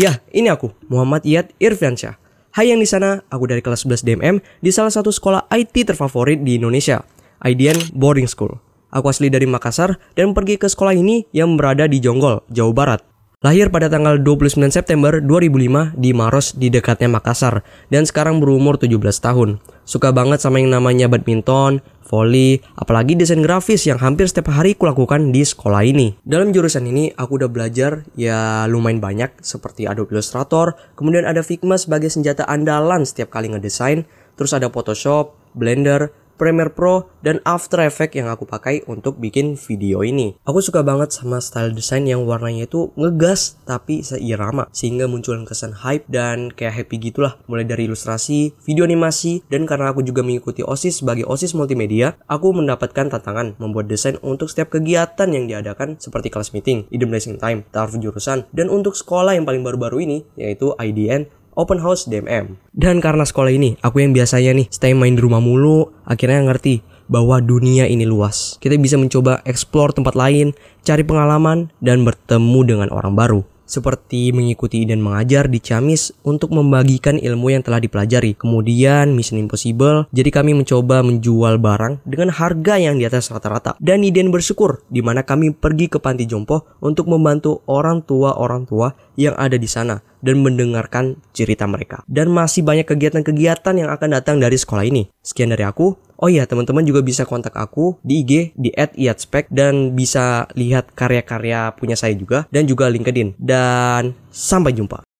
Ya, ini aku, Muhammad Iyad Irfiansyah. Hai yang di sana, aku dari kelas 11 DMM di salah satu sekolah IT terfavorit di Indonesia, IDN Boarding School. Aku asli dari Makassar dan pergi ke sekolah ini yang berada di Jonggol, Jawa Barat. Lahir pada tanggal 29 September 2005 di Maros di dekatnya Makassar dan sekarang berumur 17 tahun. Suka banget sama yang namanya badminton, volley, apalagi desain grafis yang hampir setiap hari kulakukan di sekolah ini. Dalam jurusan ini aku udah belajar ya lumayan banyak seperti Adobe Illustrator, kemudian ada Figma sebagai senjata andalan setiap kali ngedesain, terus ada Photoshop, Blender, Premiere Pro, dan After Effects yang aku pakai untuk bikin video ini. Aku suka banget sama style desain yang warnanya itu ngegas tapi seirama sehingga muncul kesan hype dan kayak happy gitulah mulai dari ilustrasi, video animasi, dan karena aku juga mengikuti OSIS sebagai OSIS multimedia, aku mendapatkan tantangan membuat desain untuk setiap kegiatan yang diadakan seperti kelas meeting, idem lesson time, tarif jurusan, dan untuk sekolah yang paling baru-baru ini yaitu IDN open house DMM. Dan karena sekolah ini, aku yang biasanya nih stay main di rumah mulu, akhirnya ngerti bahwa dunia ini luas. Kita bisa mencoba explore tempat lain, cari pengalaman, dan bertemu dengan orang baru seperti mengikuti dan mengajar di Camis untuk membagikan ilmu yang telah dipelajari. Kemudian Mission Impossible, jadi kami mencoba menjual barang dengan harga yang di atas rata-rata. Dan Iden bersyukur di mana kami pergi ke panti jompo untuk membantu orang tua-orang tua yang ada di sana dan mendengarkan cerita mereka. Dan masih banyak kegiatan-kegiatan yang akan datang dari sekolah ini. Sekian dari aku. Oh iya, teman-teman juga bisa kontak aku di IG di @iatspek dan bisa lihat karya-karya punya saya juga dan juga LinkedIn. Dan sampai jumpa.